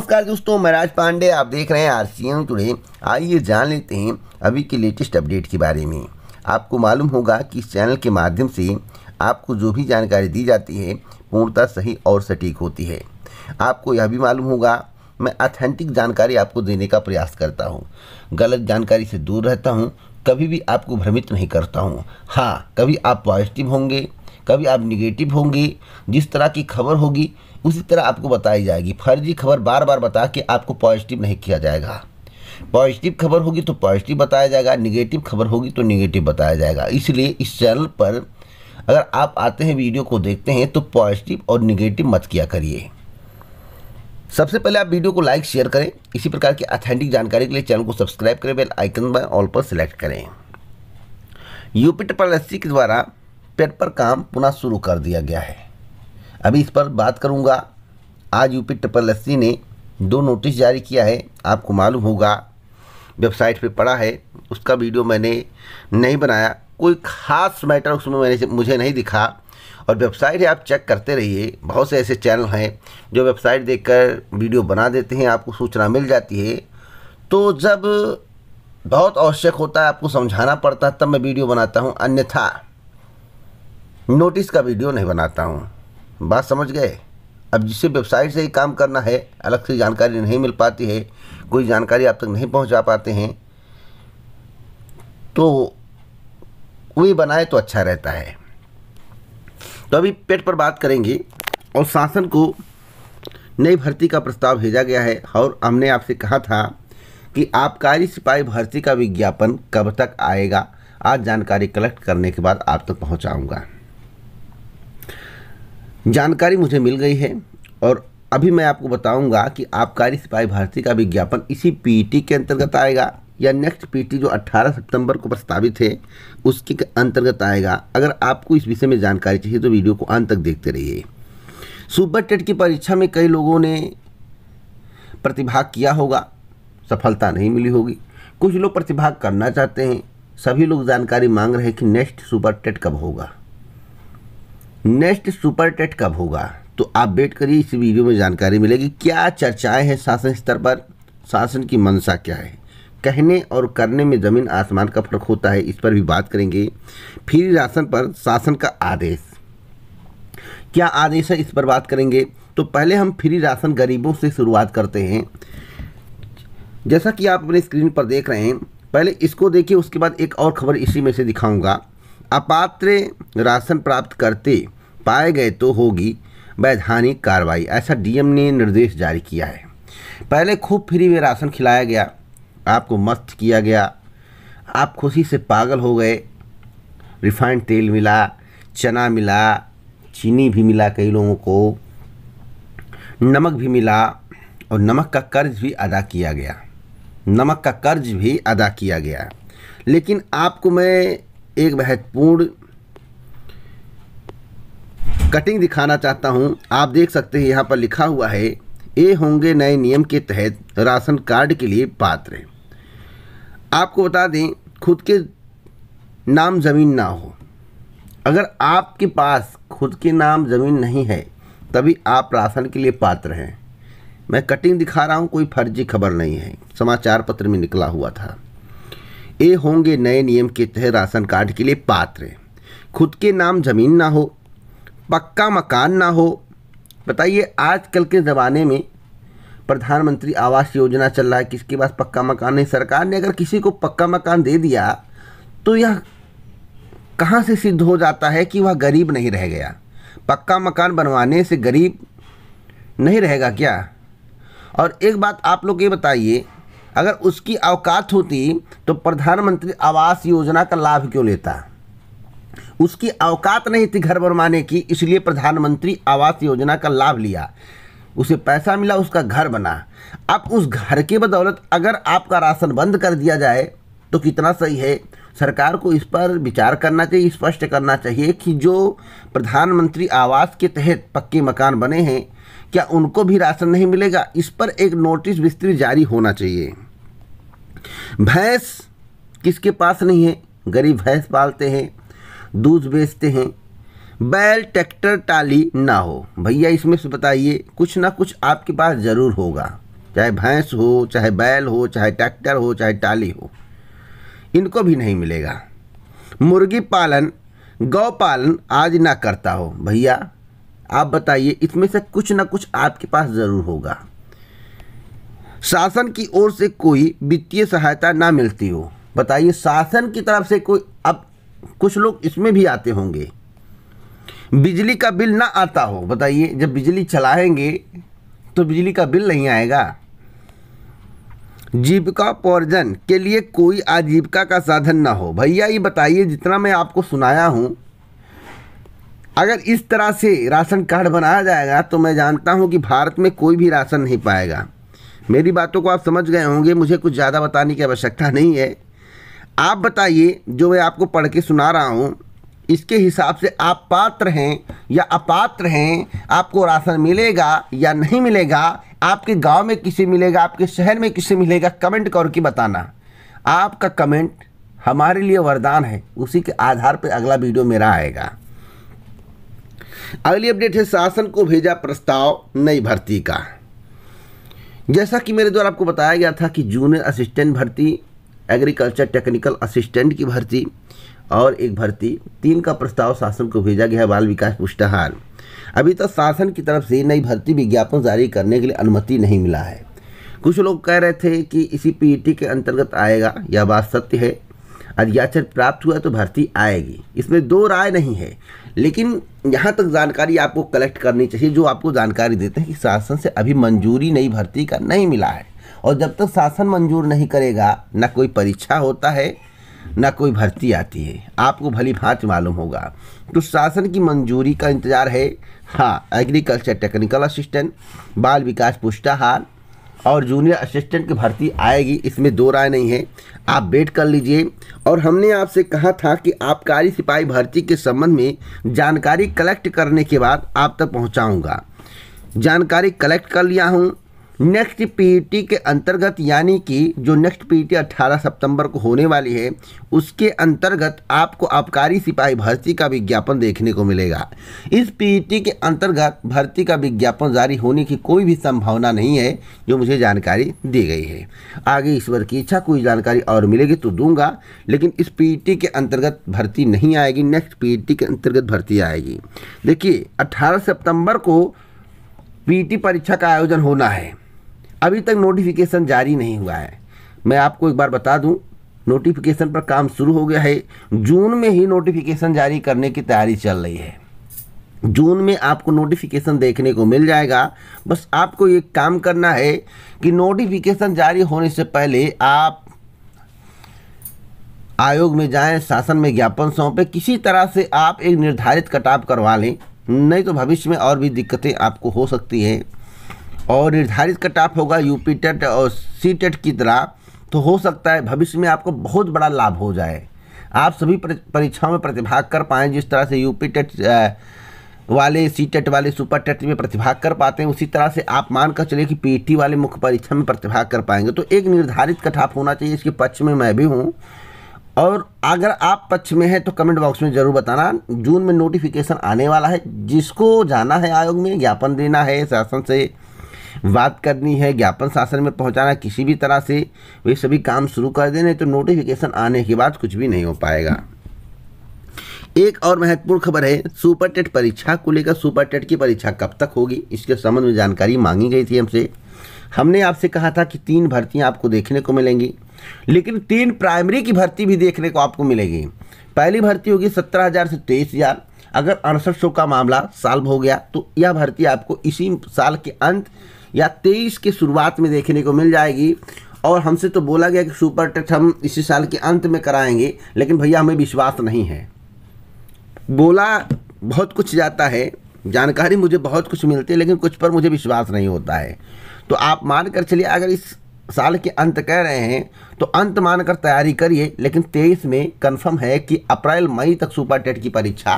नमस्कार दोस्तों मैं राज पांडे आप देख रहे हैं आर सी एम टुडे आइए जान लेते हैं अभी के लेटेस्ट अपडेट के बारे में आपको मालूम होगा कि इस चैनल के माध्यम से आपको जो भी जानकारी दी जाती है पूर्णतः सही और सटीक होती है आपको यह भी मालूम होगा मैं अथेंटिक जानकारी आपको देने का प्रयास करता हूँ गलत जानकारी से दूर रहता हूँ कभी भी आपको भ्रमित नहीं करता हूँ हाँ कभी आप पॉजिटिव होंगे कभी आप निगेटिव होंगे जिस तरह की खबर होगी उसी तरह आपको बताई जाएगी फर्जी खबर बार बार बता के आपको पॉजिटिव नहीं किया जाएगा पॉजिटिव खबर होगी तो पॉजिटिव बताया जाएगा निगेटिव खबर होगी तो निगेटिव बताया जाएगा इसलिए इस चैनल पर अगर आप आते हैं वीडियो को देखते हैं तो पॉजिटिव और निगेटिव मत किया करिए सबसे पहले आप वीडियो को लाइक शेयर करें इसी प्रकार की अथेंटिक जानकारी के लिए चैनल को सब्सक्राइब करें बेल आइकन बाय ऑल पर सिलेक्ट करें यूपी ट्रिपल के द्वारा पेपर काम पुनः शुरू कर दिया गया है अभी इस पर बात करूँगा आज यूपी ट्रिपल एस ने दो नोटिस जारी किया है आपको मालूम होगा वेबसाइट पे पड़ा है उसका वीडियो मैंने नहीं बनाया कोई ख़ास मैटर उसमें मैंने मुझे नहीं दिखा और वेबसाइट आप चेक करते रहिए बहुत से ऐसे चैनल हैं जो वेबसाइट देख वीडियो बना देते हैं आपको सूचना मिल जाती है तो जब बहुत आवश्यक होता है आपको समझाना पड़ता है तब मैं वीडियो बनाता हूँ अन्यथा नोटिस का वीडियो नहीं बनाता हूँ बात समझ गए अब जिसे वेबसाइट से ही काम करना है अलग से जानकारी नहीं मिल पाती है कोई जानकारी आप तक नहीं पहुंचा पाते हैं तो कोई बनाए तो अच्छा रहता है तो अभी पेट पर बात करेंगे और शासन को नई भर्ती का प्रस्ताव भेजा गया है और हमने आपसे कहा था कि आबकारी सिपाही भर्ती का विज्ञापन कब तक आएगा आज जानकारी कलेक्ट करने के बाद आप तक तो पहुँचाऊँगा जानकारी मुझे मिल गई है और अभी मैं आपको बताऊंगा कि आबकारी सिपाही भर्ती का विज्ञापन इसी पीटी के अंतर्गत आएगा या नेक्स्ट पीटी जो 18 सितंबर को प्रस्तावित है उसके अंतर्गत आएगा अगर आपको इस विषय में जानकारी चाहिए तो वीडियो को अंत तक देखते रहिए सुपर टेट की परीक्षा में कई लोगों ने प्रतिभाग किया होगा सफलता नहीं मिली होगी कुछ लोग प्रतिभाग करना चाहते हैं सभी लोग जानकारी मांग रहे हैं कि नेक्स्ट सुपर टेट कब होगा नेक्स्ट सुपर टेट कब होगा तो आप वेट करिए इस वीडियो में जानकारी मिलेगी क्या चर्चाएं हैं शासन स्तर पर शासन की मंशा क्या है कहने और करने में ज़मीन आसमान का फर्क होता है इस पर भी बात करेंगे फिर राशन पर शासन का आदेश क्या आदेश है इस पर बात करेंगे तो पहले हम फ्री राशन गरीबों से शुरुआत करते हैं जैसा कि आप अपने स्क्रीन पर देख रहे हैं पहले इसको देखिए उसके बाद एक और खबर इसी में से दिखाऊंगा अपात्र राशन प्राप्त करते पाए गए तो होगी वैधानिक कार्रवाई ऐसा डीएम ने निर्देश जारी किया है पहले खूब फ्री में राशन खिलाया गया आपको मस्त किया गया आप खुशी से पागल हो गए रिफाइंड तेल मिला चना मिला चीनी भी मिला कई लोगों को नमक भी मिला और नमक का कर्ज भी अदा किया गया नमक का कर्ज भी अदा किया गया लेकिन आपको मैं एक महत्वपूर्ण कटिंग दिखाना चाहता हूँ आप देख सकते हैं यहाँ पर लिखा हुआ है ये होंगे नए नियम के तहत राशन कार्ड के लिए पात्र आपको बता दें खुद के नाम ज़मीन ना हो अगर आपके पास खुद के नाम ज़मीन नहीं है तभी आप राशन के लिए पात्र हैं मैं कटिंग दिखा रहा हूँ कोई फर्जी खबर नहीं है समाचार पत्र में निकला हुआ था ये होंगे नए नियम के तहत राशन कार्ड के लिए पात्र खुद के नाम ज़मीन ना हो पक्का मकान ना हो बताइए आजकल के ज़माने में प्रधानमंत्री आवास योजना चल रहा है किसके पास पक्का मकान नहीं सरकार ने अगर किसी को पक्का मकान दे दिया तो यह कहाँ से सिद्ध हो जाता है कि वह गरीब नहीं रह गया पक्का मकान बनवाने से गरीब नहीं रहेगा क्या और एक बात आप लोग ये बताइए अगर उसकी अवकात होती तो प्रधानमंत्री आवास योजना का लाभ क्यों लेता उसकी औकात नहीं थी घर बनवाने की इसलिए प्रधानमंत्री आवास योजना का लाभ लिया उसे पैसा मिला उसका घर बना अब उस घर के बदौलत अगर आपका राशन बंद कर दिया जाए तो कितना सही है सरकार को इस पर विचार करना चाहिए स्पष्ट करना चाहिए कि जो प्रधानमंत्री आवास के तहत पक्के मकान बने हैं क्या उनको भी राशन नहीं मिलेगा इस पर एक नोटिस विस्तृत जारी होना चाहिए भैंस किसके पास नहीं है गरीब भैंस पालते हैं दूध बेचते हैं बैल ट्रैक्टर टाली ना हो भैया इसमें से बताइए कुछ ना कुछ आपके पास ज़रूर होगा चाहे भैंस हो चाहे बैल हो चाहे ट्रैक्टर हो चाहे टाली हो इनको भी नहीं मिलेगा मुर्गी पालन गौ पालन आज ना करता हो भैया आप बताइए इसमें से कुछ ना कुछ आपके पास ज़रूर होगा शासन की ओर से कोई वित्तीय सहायता ना मिलती हो बताइए शासन की तरफ से कोई अब कुछ लोग इसमें भी आते होंगे बिजली का बिल ना आता हो बताइए जब बिजली चलाएंगे तो बिजली का बिल नहीं आएगा जीविका उपार्जन के लिए कोई आजीविका का साधन ना हो भैया ये बताइए जितना मैं आपको सुनाया हूँ अगर इस तरह से राशन कार्ड बनाया जाएगा तो मैं जानता हूँ कि भारत में कोई भी राशन नहीं पाएगा मेरी बातों को आप समझ गए होंगे मुझे कुछ ज़्यादा बताने की आवश्यकता नहीं है आप बताइए जो मैं आपको पढ़ के सुना रहा हूँ इसके हिसाब से आप पात्र हैं या अपात्र हैं आपको राशन मिलेगा या नहीं मिलेगा आपके गांव में किसे मिलेगा आपके शहर में किसे मिलेगा कमेंट करके बताना आपका कमेंट हमारे लिए वरदान है उसी के आधार पर अगला वीडियो मेरा आएगा अगली अपडेट है शासन को भेजा प्रस्ताव नई भर्ती का जैसा कि मेरे द्वारा आपको बताया गया था कि जूनियर असिस्टेंट भर्ती एग्रीकल्चर टेक्निकल असिस्टेंट की भर्ती और एक भर्ती तीन का प्रस्ताव शासन को भेजा गया है बाल विकास पुष्टाहार अभी तक शासन की तरफ से नई भर्ती विज्ञापन जारी करने के लिए अनुमति नहीं मिला है कुछ लोग कह रहे थे कि इसी पीईटी के अंतर्गत आएगा यह बात सत्य है अध्याचर प्राप्त हुआ तो भर्ती आएगी इसमें दो राय नहीं है लेकिन यहाँ तक जानकारी आपको कलेक्ट करनी चाहिए जो आपको जानकारी देते हैं कि शासन से अभी मंजूरी नई भर्ती का नहीं मिला है और जब तक शासन मंजूर नहीं करेगा ना कोई परीक्षा होता है ना कोई भर्ती आती है आपको भली भांति मालूम होगा तो शासन की मंजूरी का इंतज़ार है हाँ एग्रीकल्चर टेक्निकल असिस्टेंट बाल विकास पुष्टाहार और जूनियर असिस्टेंट की भर्ती आएगी इसमें दो राय नहीं है आप वेट कर लीजिए और हमने आपसे कहा था कि आबकारी सिपाही भर्ती के संबंध में जानकारी कलेक्ट करने के बाद आप तक पहुंचाऊंगा जानकारी कलेक्ट कर लिया हूं नेक्स्ट पीईटी के अंतर्गत यानी कि जो नेक्स्ट पीईटी 18 सितंबर को होने वाली है उसके अंतर्गत आपको आबकारी सिपाही भर्ती का विज्ञापन देखने को मिलेगा इस पीईटी के अंतर्गत भर्ती का विज्ञापन जारी होने की कोई भी संभावना नहीं है जो मुझे जानकारी दी गई है आगे ईश्वर की इच्छा कोई जानकारी और मिलेगी तो दूंगा लेकिन इस पी के अंतर्गत भर्ती नहीं आएगी नेक्स्ट पी के अंतर्गत भर्ती आएगी देखिए अट्ठारह सितम्बर को पीटी परीक्षा का आयोजन होना है अभी तक नोटिफिकेशन जारी नहीं हुआ है मैं आपको एक बार बता दूं नोटिफिकेशन पर काम शुरू हो गया है जून में ही नोटिफिकेशन जारी करने की तैयारी चल रही है जून में आपको नोटिफिकेशन देखने को मिल जाएगा बस आपको ये काम करना है कि नोटिफिकेशन जारी होने से पहले आप आयोग में जाएं शासन में ज्ञापन सौंपें किसी तरह से आप एक निर्धारित कटाव करवा लें नहीं तो भविष्य में और भी दिक्कतें आपको हो सकती हैं और निर्धारित कटाप होगा यूपी टेट और सी टेट की तरह तो हो सकता है भविष्य में आपको बहुत बड़ा लाभ हो जाए आप सभी परीक्षाओं में प्रतिभाग कर पाएँ जिस तरह से यूपी टेट वाले सी टेट वाले सुपर टेट में प्रतिभाग कर पाते हैं उसी तरह से आप मान कर चले कि पीटी वाले मुख्य परीक्षा में प्रतिभाग कर पाएंगे तो एक निर्धारित कटाप होना चाहिए इसके पक्ष में मैं भी हूँ और अगर आप पक्ष में हैं तो कमेंट बॉक्स में ज़रूर बताना जून में नोटिफिकेशन आने वाला है जिसको जाना है आयोग में ज्ञापन देना है शासन से बात करनी है ज्ञापन शासन में पहुंचाना किसी भी तरह से वे सभी काम शुरू कर देने तो नोटिफिकेशन आने के बाद कुछ भी नहीं हो पाएगा एक और महत्वपूर्ण खबर है सुपर टेट परीक्षा को लेकर सुपर टेट की परीक्षा कब तक होगी इसके संबंध में जानकारी मांगी गई थी हमसे हमने आपसे कहा था कि तीन भर्तियां आपको देखने को मिलेंगी लेकिन तीन प्राइमरी की भर्ती भी देखने को आपको मिलेगी पहली भर्ती होगी सत्रह हज़ार से तेईस हज़ार अगर अड़सठ सौ का मामला साल्व हो गया तो यह भर्ती आपको इसी साल के अंत या तेईस की शुरुआत में देखने को मिल जाएगी और हमसे तो बोला गया कि सुपर टेट हम इसी साल के अंत में कराएंगे लेकिन भैया हमें विश्वास नहीं है बोला बहुत कुछ जाता है जानकारी मुझे बहुत कुछ मिलती है लेकिन कुछ पर मुझे विश्वास नहीं होता है तो आप मान कर चलिए अगर इस साल के अंत कह रहे हैं तो अंत मानकर तैयारी करिए लेकिन तेईस में कंफर्म है कि अप्रैल मई तक सुपर टेट की परीक्षा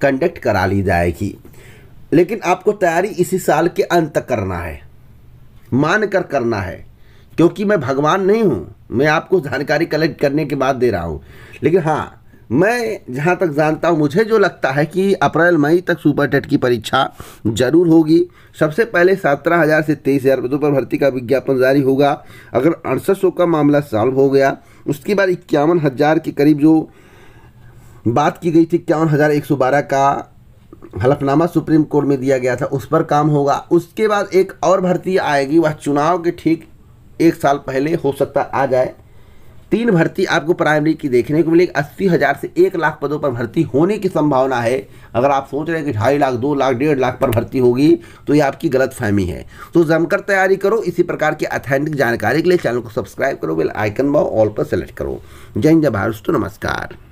कंडक्ट करा ली जाएगी लेकिन आपको तैयारी इसी साल के अंत तक करना है मान कर करना है क्योंकि मैं भगवान नहीं हूँ मैं आपको जानकारी कलेक्ट करने के बाद दे रहा हूँ लेकिन हाँ मैं जहाँ तक जानता हूँ मुझे जो लगता है कि अप्रैल मई तक सुपर टेट की परीक्षा जरूर होगी सबसे पहले सत्रह हज़ार से तेईस हज़ार पदों पर भर्ती का विज्ञापन जारी होगा अगर अड़सठ सौ का मामला सॉल्व हो गया उसके बाद इक्यावन हज़ार के करीब जो बात की गई थी इक्यावन हज़ार एक सौ बारह का हलफनामा सुप्रीम कोर्ट में दिया गया था उस पर काम होगा उसके बाद एक और भर्ती आएगी वह चुनाव के ठीक एक साल पहले हो सकता आ जाए तीन भर्ती आपको प्राइमरी की देखने को मिलेगी अस्सी हज़ार से एक लाख पदों पर भर्ती होने की संभावना है अगर आप सोच रहे हैं कि ढाई लाख दो लाख डेढ़ लाख पर भर्ती होगी तो ये आपकी गलत फहमी है तो जमकर तैयारी करो इसी प्रकार की अथेंटिक जानकारी के लिए चैनल को सब्सक्राइब करो बेल आइकन बाओ ऑल पर सेलेक्ट करो जय हिंद जय भारत नमस्कार